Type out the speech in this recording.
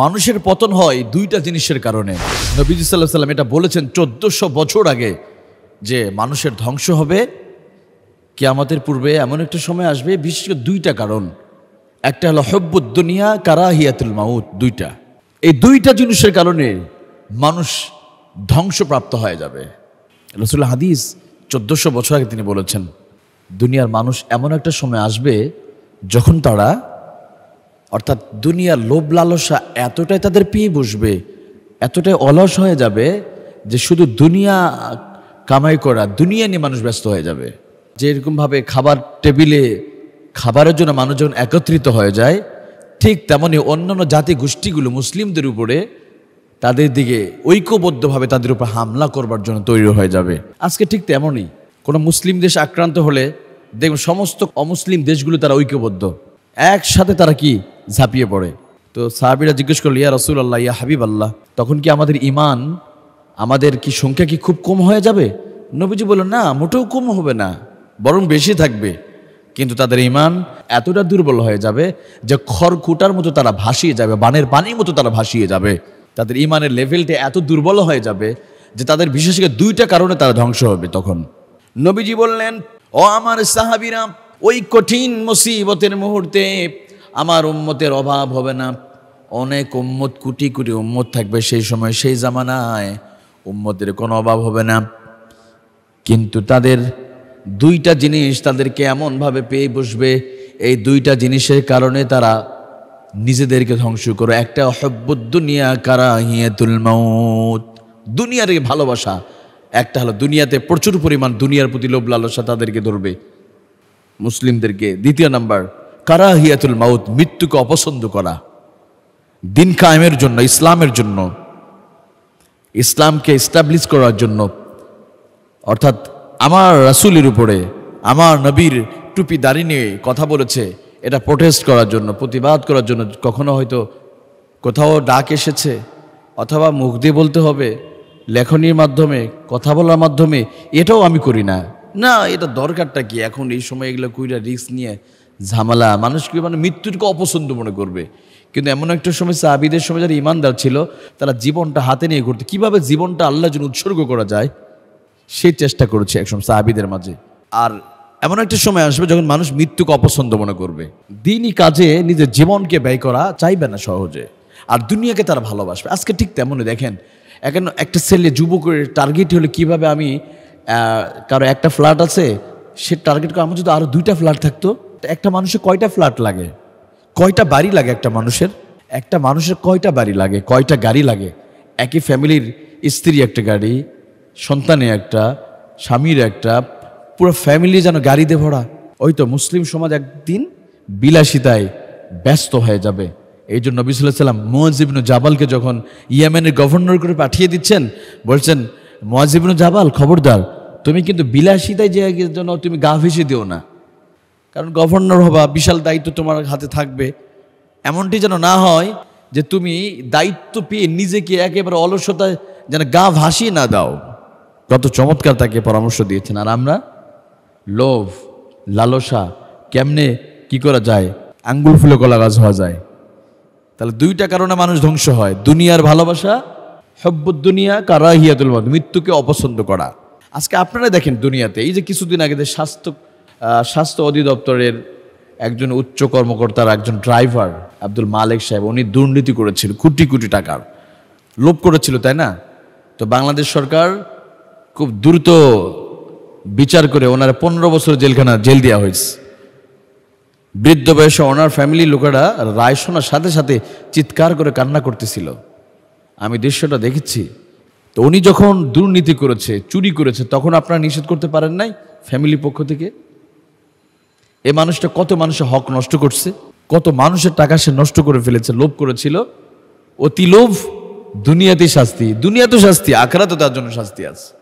মানুষের পতন হয় দুইটা জিনিসের কারণে নবীজি সাল্লাহ সাল্লাম এটা বলেছেন চোদ্দশো বছর আগে যে মানুষের ধ্বংস হবে কে আমাদের পূর্বে এমন একটা সময় আসবে বিশেষ করে দুইটা কারণ একটা হলো হব্বুদ্দুনিয়া কারাহিয়াতুল মাউত দুইটা এই দুইটা জিনিসের কারণে মানুষ ধ্বংসপ্রাপ্ত হয়ে যাবে রসুল্লাহ হাদিস চোদ্দোশো বছর আগে তিনি বলেছেন দুনিয়ার মানুষ এমন একটা সময় আসবে যখন তারা অর্থাৎ দুনিয়ার লোভ লালসা এতটাই তাদের পেয়ে বসবে এতটাই অলস হয়ে যাবে যে শুধু দুনিয়া কামাই করা দুনিয়া নিয়ে মানুষ ব্যস্ত হয়ে যাবে যে এরকমভাবে খাবার টেবিলে খাবারের জন্য মানুষজন একত্রিত হয়ে যায় ঠিক তেমনি অন্যান্য জাতি গোষ্ঠীগুলো মুসলিমদের উপরে তাদের দিকে ঐক্যবদ্ধভাবে তাদের উপর হামলা করবার জন্য তৈরি হয়ে যাবে আজকে ঠিক তেমনই কোনো মুসলিম দেশ আক্রান্ত হলে দেখবেন সমস্ত অমুসলিম দেশগুলো তারা ঐক্যবদ্ধ একসাথে তারা কি ঝাঁপিয়ে পড়ে তো সাহাবিরা জিজ্ঞেস করলো ইয়া রসুল আল্লাহ ইয়া হাবিব আল্লাহ তখন কি আমাদের ইমান আমাদের কি সংখ্যা কি খুব কম হয়ে যাবে নবীজি বললেন না মোটেও কম হবে না বরং বেশি থাকবে কিন্তু তাদের ইমান এতটা দুর্বল হয়ে যাবে যে খড়কুটার মতো তারা ভাসিয়ে যাবে বানের পানির মতো তারা ভাসিয়ে যাবে তাদের ইমানের লেভেলটা এত দুর্বল হয়ে যাবে যে তাদের বিশেষ করে দুইটা কারণে তারা ধ্বংস হবে তখন নবীজি বললেন ও আমার সাহাবিরা ওই কঠিন মুসিবতের মুহূর্তে আমার উম্মতের অভাব হবে না অনেক উম্মত কুটি কুটি উম্মত থাকবে সেই সময় সেই জামানায় উম্মতের কোনো অভাব হবে না কিন্তু তাদের দুইটা জিনিস তাদেরকে এমনভাবে পেয়ে বসবে এই দুইটা জিনিসের কারণে তারা নিজেদেরকে ধ্বংস করো একটা দুনিয়া কারা হিয়াতুল মাউত দুনিয়ার ভালোবাসা একটা হলো দুনিয়াতে প্রচুর পরিমাণ দুনিয়ার প্রতি লোভ লালসা তাদেরকে ধরবে মুসলিমদেরকে দ্বিতীয় নাম্বার কারাহিয়াতুল মাউত মৃত্যুকে অপছন্দ করা দিন কায়েমের জন্য ইসলামের জন্য ইসলামকে এস্টাবলিশ করার জন্য অর্থাৎ আমার রাসুলের উপরে আমার নবীর টুপি দাঁড়িয়ে নিয়ে কথা বলেছে এটা প্রোটেস্ট করার জন্য প্রতিবাদ করার জন্য কখনো হয়তো কোথাও ডাক এসেছে অথবা মুখ দিয়ে বলতে হবে লেখনির মাধ্যমে কথা বলার মাধ্যমে এটাও আমি করি না না এটা দরকারটা কি এখন এই সময় এগুলো কুইরা রিস্ক নিয়ে ঝামেলা মানুষকে মানে মৃত্যুকে অপছন্দ মনে করবে কিন্তু এমন একটা সময় সাহাবিদের সময় যারা ইমানদার ছিল তারা জীবনটা হাতে নিয়ে ঘুরতে কিভাবে জীবনটা আল্লাহর জন্য উৎসর্গ করা যায় সেই চেষ্টা করেছে একসময় সাহাবিদের মাঝে আর এমন একটা সময় আসবে যখন মানুষ মৃত্যুকে অপছন্দ মনে করবে দিনই কাজে নিজের জীবনকে ব্যয় করা চাইবে না সহজে আর দুনিয়াকে তারা ভালোবাসবে আজকে ঠিক তেমনই দেখেন এখন একটা ছেলে যুবকের টার্গেট হলে কিভাবে আমি কারো একটা ফ্ল্যাট আছে সে টার্গেট করে আমার যদি আরও দুইটা ফ্ল্যাট থাকতো একটা মানুষের কয়টা ফ্ল্যাট লাগে কয়টা বাড়ি লাগে একটা মানুষের একটা মানুষের কয়টা বাড়ি লাগে কয়টা গাড়ি লাগে একই ফ্যামিলির স্ত্রী একটা গাড়ি সন্তানে একটা স্বামীর একটা পুরো ফ্যামিলি যেন গাড়িতে ভরা ওই তো মুসলিম সমাজ একদিন বিলাসিতায় ব্যস্ত হয়ে যাবে এই জন্য নবী সাল্লাম মোয়াজিবনু জাবালকে যখন ইয়েমেনের গভর্নর করে পাঠিয়ে দিচ্ছেন বলছেন মোয়াজিবনু জাবাল খবরদার তুমি কিন্তু বিলাসিতায় যে জন্য তুমি গা ভেসে দিও না কারণ গভর্নর হবা বিশাল দায়িত্ব তোমার হাতে থাকবে এমনটি যেন না হয় যে তুমি দায়িত্ব পেয়ে নিজেকে একেবারে অলসতায় যেন গা ভাসিয়ে না দাও কত চমৎকার তাকে পরামর্শ দিয়েছেন আর আমরা লোভ লালসা কেমনে কি করা যায় আঙ্গুল ফুলে কলা গাছ হওয়া যায় তাহলে দুইটা কারণে মানুষ ধ্বংস হয় দুনিয়ার ভালোবাসা হব্বুদ্দুনিয়া কারাহিয়াতুল মত মৃত্যুকে অপছন্দ করা আজকে আপনারা দেখেন দুনিয়াতে এই যে কিছুদিন আগে যে স্বাস্থ্য স্বাস্থ্য অধিদপ্তরের একজন উচ্চ কর্মকর্তার একজন ড্রাইভার আব্দুল মালিক সাহেব উনি দুর্নীতি করেছিল কোটি কোটি টাকার লোভ করেছিল তাই না তো বাংলাদেশ সরকার খুব দ্রুত বিচার করে ওনার পনেরো বছর জেলখানা জেল দেওয়া হয়েছে বৃদ্ধ বয়সে ওনার ফ্যামিলির লোকেরা রায় শোনার সাথে সাথে চিৎকার করে কান্না করতেছিল আমি দৃশ্যটা দেখেছি তো উনি যখন দুর্নীতি করেছে চুরি করেছে তখন আপনারা নিষেধ করতে পারেন নাই ফ্যামিলি পক্ষ থেকে এ মানুষটা কত মানুষের হক নষ্ট করছে কত মানুষের টাকা সে নষ্ট করে ফেলেছে লোভ করেছিল অতি লোভ দুনিয়াতে শাস্তি দুনিয়াতে শাস্তি আখরা তো তার জন্য শাস্তি আছে